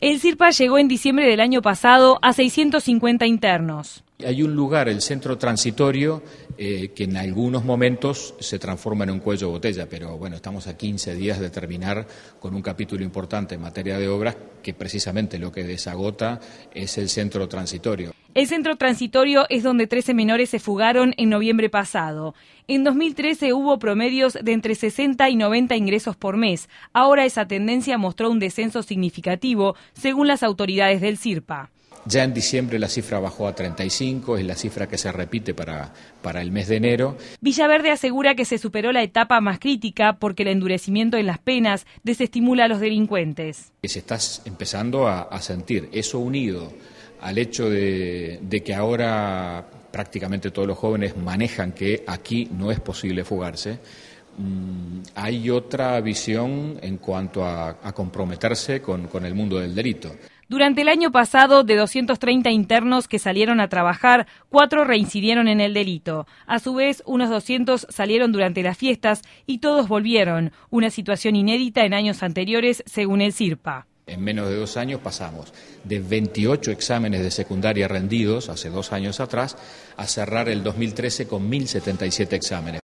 El CIRPA llegó en diciembre del año pasado a 650 internos. Hay un lugar, el centro transitorio, eh, que en algunos momentos se transforma en un cuello de botella, pero bueno, estamos a 15 días de terminar con un capítulo importante en materia de obras que precisamente lo que desagota es el centro transitorio. El centro transitorio es donde 13 menores se fugaron en noviembre pasado. En 2013 hubo promedios de entre 60 y 90 ingresos por mes. Ahora esa tendencia mostró un descenso significativo, según las autoridades del CIRPA. Ya en diciembre la cifra bajó a 35, es la cifra que se repite para, el mes de enero. Villaverde asegura que se superó la etapa más crítica porque el endurecimiento en las penas desestimula a los delincuentes. Se está empezando a, sentir eso unido al hecho de, que ahora prácticamente todos los jóvenes manejan que aquí no es posible fugarse mm, hay otra visión en cuanto a, comprometerse con, con el mundo del delito. Durante el año pasado, de 230 internos que salieron a trabajar, cuatro reincidieron en el delito. A su vez, unos 200 salieron durante las fiestas y todos volvieron, una situación inédita en años anteriores, según el CIRPA. En menos de dos años pasamos de 28 exámenes de secundaria rendidos hace dos años atrás a cerrar el 2013 con 1.077 exámenes.